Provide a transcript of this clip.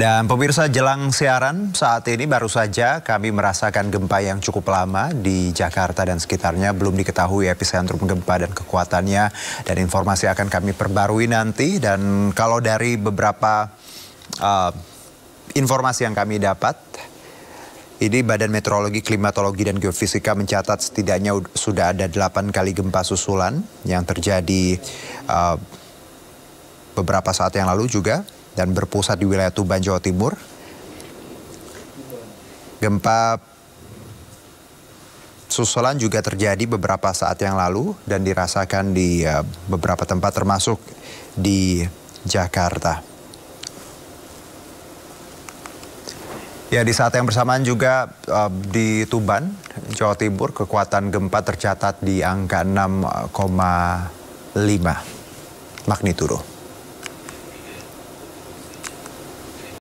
Dan pemirsa jelang siaran saat ini baru saja kami merasakan gempa yang cukup lama di Jakarta dan sekitarnya belum diketahui epicentrum gempa dan kekuatannya dan informasi akan kami perbarui nanti dan kalau dari beberapa uh, informasi yang kami dapat ini Badan Meteorologi, Klimatologi, dan Geofisika mencatat setidaknya sudah ada 8 kali gempa susulan yang terjadi uh, beberapa saat yang lalu juga dan berpusat di wilayah Tuban, Jawa Timur. Gempa susulan juga terjadi beberapa saat yang lalu dan dirasakan di eh, beberapa tempat termasuk di Jakarta. Ya di saat yang bersamaan juga uh, di Tuban, Jawa Timur kekuatan gempa tercatat di angka 6,5 eh, magnitudo.